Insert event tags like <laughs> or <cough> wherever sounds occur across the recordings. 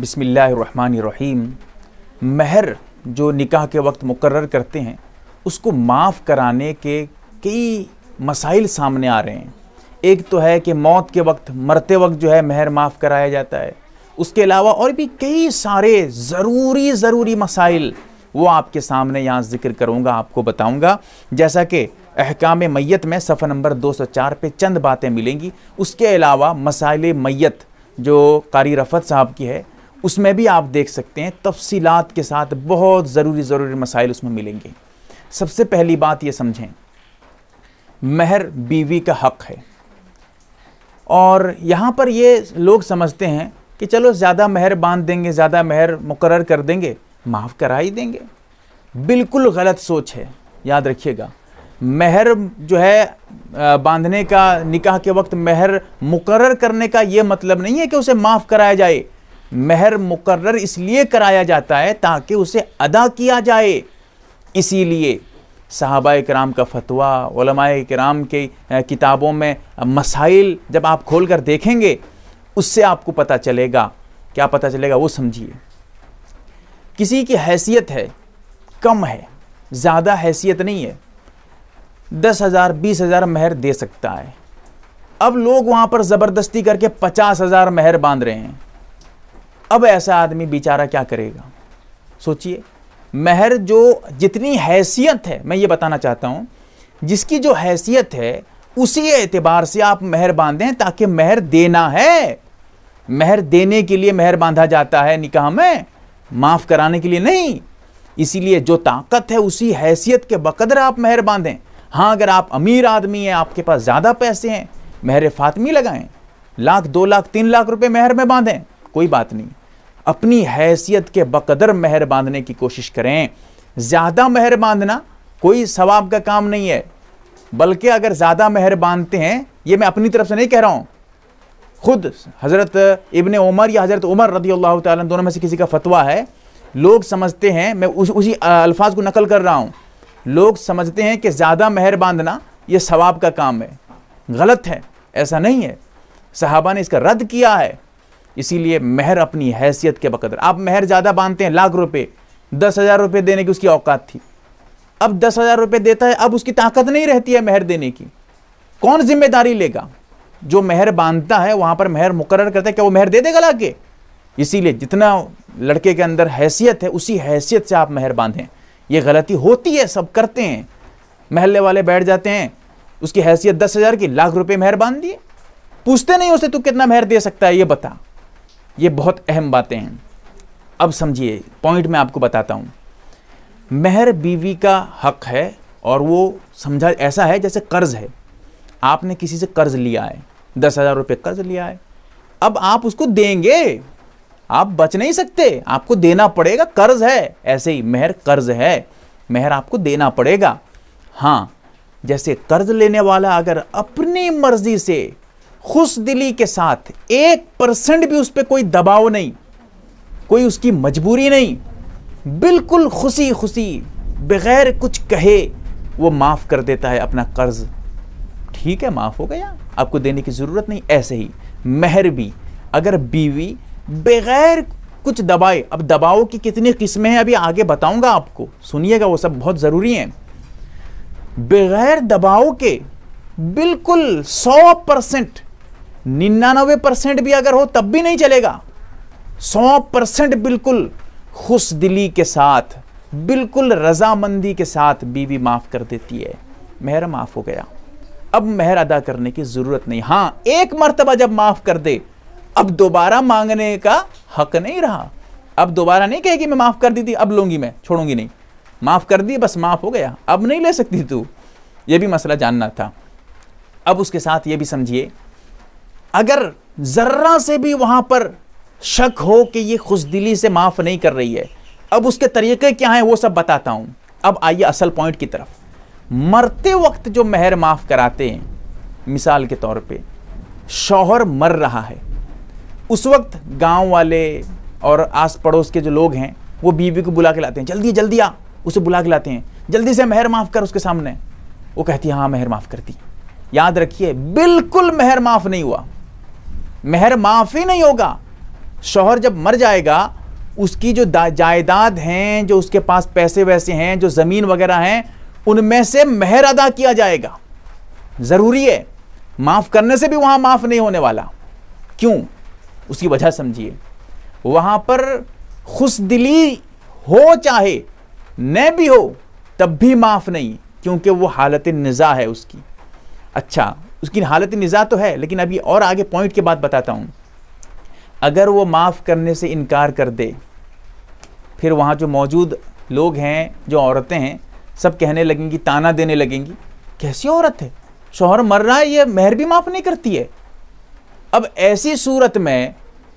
बिसमीम महर जो निकाह के वक्त मुकर करते हैं उसको माफ़ कराने के कई मसाइल सामने आ रहे हैं एक तो है कि मौत के वक्त मरते वक्त जो है महर माफ़ कराया जाता है उसके अलावा और भी कई सारे ज़रूरी ज़रूरी मसाइल वो आपके सामने यहाँ ज़िक्र करूँगा आपको बताऊँगा जैसा कि अहकाम मैत में सफ़र नंबर 204 पे चंद बातें मिलेंगी उसके अलावा मसाइल मैत जो कारी रफ़त साहब की है उसमें भी आप देख सकते हैं तफसीलात के साथ बहुत ज़रूरी ज़रूरी मसाइल उसमें मिलेंगे सबसे पहली बात ये समझें महर बीवी का हक़ है और यहाँ पर ये लोग समझते हैं कि चलो ज़्यादा महर बांध देंगे ज़्यादा महर मुकर कर देंगे माफ़ करा ही देंगे बिल्कुल गलत सोच है याद रखिएगा महर जो है बांधने का निकाह के वक्त महर मुकर करने का ये मतलब नहीं है कि उसे माफ़ कराया जाए महर मुकर्र इसलिए कराया जाता है ताकि उसे अदा किया जाए इसीलिए साहबा कराम का फतवा कराम के किताबों में मसाइल जब आप खोल कर देखेंगे उससे आपको पता चलेगा क्या पता चलेगा वो समझिए किसी की हैसियत है कम है ज़्यादा हैसियत नहीं है दस हज़ार बीस हज़ार महर दे सकता है अब लोग वहाँ पर ज़बरदस्ती करके पचास हज़ार महर बांध रहे हैं अब ऐसा आदमी बेचारा क्या करेगा सोचिए महर जो जितनी हैसियत है मैं ये बताना चाहता हूँ जिसकी जो हैसियत है उसी एतबार से आप महर बांधें ताकि महर देना है महर देने के लिए महर बांधा जाता है निकाह में माफ़ कराने के लिए नहीं इसीलिए जो ताकत है उसी हैसियत के बकदर आप महर बांधें हाँ अगर आप अमीर आदमी हैं आपके पास ज़्यादा पैसे हैं महर फातमी लगाएं लाख दो लाख तीन लाख रुपए महर में बांधें कोई बात नहीं अपनी हैसियत के बकदर मेहर बांधने की कोशिश करें ज़्यादा मेहर बांधना कोई सवाब का काम नहीं है बल्कि अगर ज़्यादा मेहर बांधते हैं ये मैं अपनी तरफ से नहीं कह रहा हूँ खुद हज़रत इबन उमर या हज़रत उमर रदी अल्लाह तन दोनों में से किसी का फतवा है लोग समझते हैं मैं उस उसी अल्फाज को नकल कर रहा हूँ लोग समझते हैं कि ज़्यादा मेहर बांधना ये सवाब का काम है गलत है ऐसा नहीं है साहबा ने इसका रद्द किया है इसीलिए महर अपनी हैसियत के बकदर आप महर ज़्यादा बांधते हैं लाख रुपये दस हज़ार रुपये देने की उसकी औकात थी अब दस हज़ार रुपये देता है अब उसकी ताकत नहीं रहती है महर देने की कौन जिम्मेदारी लेगा जो महर बांधता है वहाँ पर महर मुकर करता है क्या वो महर दे देगा ला इसीलिए जितना लड़के के अंदर हैसियत है उसी हैसियत से आप महर बांधें ये गलती होती है सब करते हैं महल्ले वाले बैठ जाते हैं उसकी हैसियत दस हज़ार की लाख रुपए मेहर बांध दिए पूछते नहीं उसे तू कितना मेहर दे सकता है ये बता ये बहुत अहम बातें हैं अब समझिए पॉइंट मैं आपको बताता हूँ मेहर बीवी का हक है और वो समझा ऐसा है जैसे कर्ज़ है आपने किसी से कर्ज़ लिया है दस हज़ार रुपये कर्ज़ लिया है अब आप उसको देंगे आप बच नहीं सकते आपको देना पड़ेगा कर्ज़ है ऐसे ही मेहर कर्ज़ है मेहर आपको देना पड़ेगा हाँ जैसे कर्ज लेने वाला अगर अपनी मर्जी से खुश दिली के साथ एक परसेंट भी उस पर कोई दबाव नहीं कोई उसकी मजबूरी नहीं बिल्कुल खुशी खुशी बगैर कुछ कहे वो माफ़ कर देता है अपना कर्ज ठीक है माफ़ हो गया आपको देने की ज़रूरत नहीं ऐसे ही मेहर भी अगर बीवी बगैर कुछ दबाए अब दबाव की कितनी किस्में हैं अभी आगे बताऊंगा आपको सुनिएगा वो सब बहुत ज़रूरी हैं बगैर दबाव के बिल्कुल सौ परसेंट निन्यानवे परसेंट भी अगर हो तब भी नहीं चलेगा सौ परसेंट बिल्कुल खुश दिली के साथ बिल्कुल रजामंदी के साथ बीवी माफ़ कर देती है मेहर माफ़ हो गया अब मेहर अदा करने की ज़रूरत नहीं हाँ एक मरतबा जब माफ़ कर दे अब दोबारा मांगने का हक नहीं रहा अब दोबारा नहीं कहेगी मैं माफ़ कर दी थी अब लूँगी मैं छोड़ूंगी नहीं माफ़ कर दी बस माफ़ हो गया अब नहीं ले सकती तू ये भी मसला जानना था अब उसके साथ ये भी समझिए अगर ज़र्रा से भी वहाँ पर शक हो कि ये खुशदिली से माफ़ नहीं कर रही है अब उसके तरीके क्या हैं वो सब बताता हूँ अब आइए असल पॉइंट की तरफ मरते वक्त जो महर माफ़ कराते हैं मिसाल के तौर पे शौहर मर रहा है उस वक्त गांव वाले और आस पड़ोस के जो लोग हैं वो बीवी को बुला के लाते हैं जल्दी जल्दी आ उसे बुला के लाते हैं जल्दी से महर माफ़ कर उसके सामने वो कहती है हाँ महर माफ़ करती याद रखिए बिल्कुल महर माफ़ नहीं हुआ मेहर ही नहीं होगा शोहर जब मर जाएगा उसकी जो जायदाद हैं जो उसके पास पैसे वैसे हैं जो ज़मीन वगैरह हैं उनमें से मेहर अदा किया जाएगा ज़रूरी है माफ़ करने से भी वहाँ माफ़ नहीं होने वाला क्यों उसकी वजह समझिए वहाँ पर खुश दिली हो चाहे न भी हो तब भी माफ़ नहीं क्योंकि वो हालत निज़ा है उसकी अच्छा उसकी हालत निज़ा तो है लेकिन अभी और आगे पॉइंट के बाद बताता हूँ अगर वो माफ़ करने से इनकार कर दे फिर वहाँ जो मौजूद लोग हैं जो औरतें हैं सब कहने लगेंगी ताना देने लगेंगी कैसी औरत है शोहर मर रहा है ये मेहर भी माफ़ नहीं करती है अब ऐसी सूरत में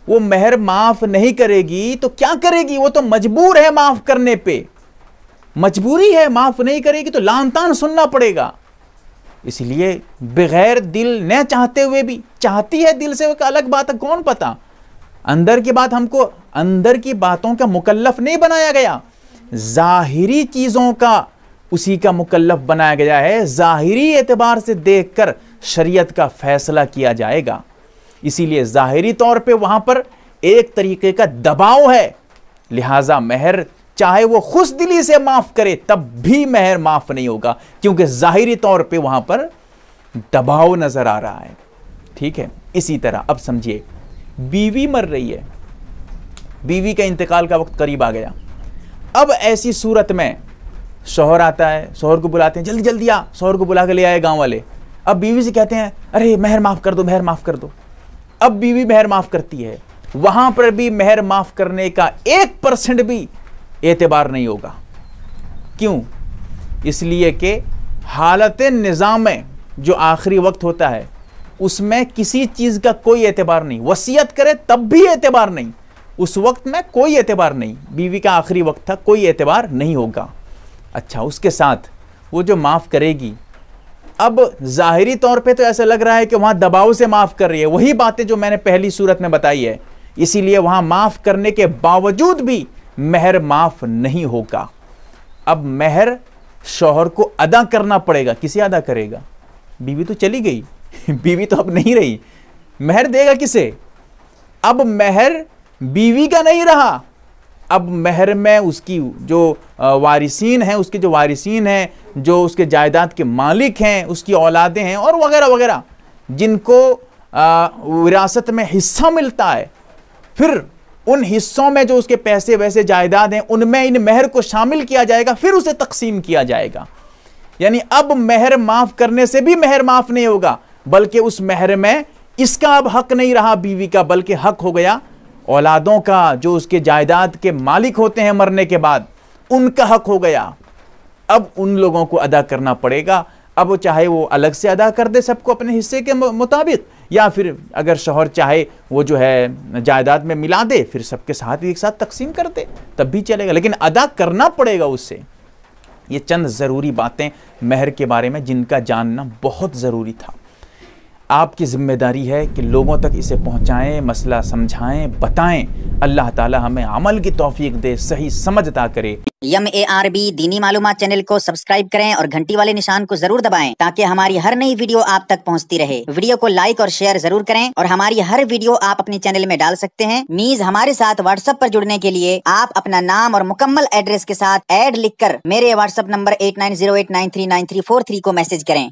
वो मेहर माफ़ नहीं करेगी तो क्या करेगी वो तो मजबूर है माफ़ करने पे मजबूरी है माफ़ नहीं करेगी तो लान तान सुनना पड़ेगा इसलिए बगैर दिल न चाहते हुए भी चाहती है दिल से अलग बात है कौन पता अंदर की बात हमको अंदर की बातों का मुकल्लफ नहीं बनाया गया ज़ाहिरी चीज़ों का उसी का मुकल्लफ बनाया गया है ज़ाहिरी एतबार से देख कर शरीत का फ़ैसला किया जाएगा इसीलिए ज़ाहरी तौर पर वहाँ पर एक तरीके का दबाव है लिहाजा महर चाहे वो खुश दिली से माफ़ करे तब भी मेहर माफ़ नहीं होगा क्योंकि जाहिरी तौर पे वहां पर दबाव नज़र आ रहा है ठीक है इसी तरह अब समझिए बीवी मर रही है बीवी का इंतकाल का वक्त करीब आ गया अब ऐसी सूरत में शोहर आता है शोहर को बुलाते हैं जल्दी जल्दी आ शोहर को बुला के ले आए गांव वाले अब बीवी से कहते हैं अरे मेहर माफ़ कर दो मेहर माफ़ कर दो अब बीवी मेहर माफ़ करती है वहां पर भी मेहर माफ़ करने का एक परसेंट भी एतबार नहीं होगा क्यों इसलिए कि हालत निज़ाम में जो आखिरी वक्त होता है उसमें किसी चीज़ का कोई एतबार नहीं वसीयत करे तब भी एतबार नहीं उस वक्त में कोई एतबार नहीं बीवी का आखिरी वक्त था कोई एतबार नहीं होगा अच्छा उसके साथ वो जो माफ़ करेगी अब ज़ाहरी तौर पे तो ऐसा लग रहा है कि वहाँ दबाव से माफ़ कर रही है वही बातें जो मैंने पहली सूरत में बताई है इसीलिए वहाँ माफ़ करने के बावजूद भी मेहर माफ नहीं होगा अब मेहर शोहर को अदा करना पड़ेगा किसे अदा करेगा बीवी तो चली गई <laughs> बीवी तो अब नहीं रही मेहर देगा किसे अब मेहर बीवी का नहीं रहा अब मेहर में उसकी जो वारिसीन हैं उसके जो वारिसीन हैं जो उसके जायदाद के मालिक हैं उसकी औलादें हैं और वगैरह वगैरह जिनको विरासत में हिस्सा मिलता है फिर उन हिस्सों में जो उसके पैसे वैसे जायदाद हैं उनमें इन मेहर को शामिल किया जाएगा फिर उसे तकसीम किया जाएगा यानी अब मेहर माफ़ करने से भी मेहर माफ़ नहीं होगा बल्कि उस मेहर में इसका अब हक नहीं रहा बीवी का बल्कि हक हो गया औलादों का जो उसके जायदाद के मालिक होते हैं मरने के बाद उनका हक हो गया अब उन लोगों को अदा करना पड़ेगा अब वो चाहे वो अलग से अदा कर दे सबको अपने हिस्से के मुताबिक या फिर अगर शोहर चाहे वो जो है जायदाद में मिला दे फिर सबके साथ एक साथ तकसीम कर दे तब भी चलेगा लेकिन अदा करना पड़ेगा उससे ये चंद ज़रूरी बातें महर के बारे में जिनका जानना बहुत ज़रूरी था आपकी ज़िम्मेदारी है कि लोगों तक इसे पहुंचाएं, मसला समझाएं, बताएं अल्लाह ताला हमें अमल की तोफीक दे सही समझता करे यम ए आर बी दीनी मालूम चैनल को सब्सक्राइब करें और घंटी वाले निशान को जरूर दबाएं ताकि हमारी हर नई वीडियो आप तक पहुंचती रहे वीडियो को लाइक और शेयर जरूर करें और हमारी हर वीडियो आप अपने चैनल में डाल सकते हैं मीज हमारे साथ व्हाट्सएप पर जुड़ने के लिए आप अपना नाम और मुकम्मल एड्रेस के साथ एड लिखकर मेरे व्हाट्सएप नंबर एट को मैसेज करें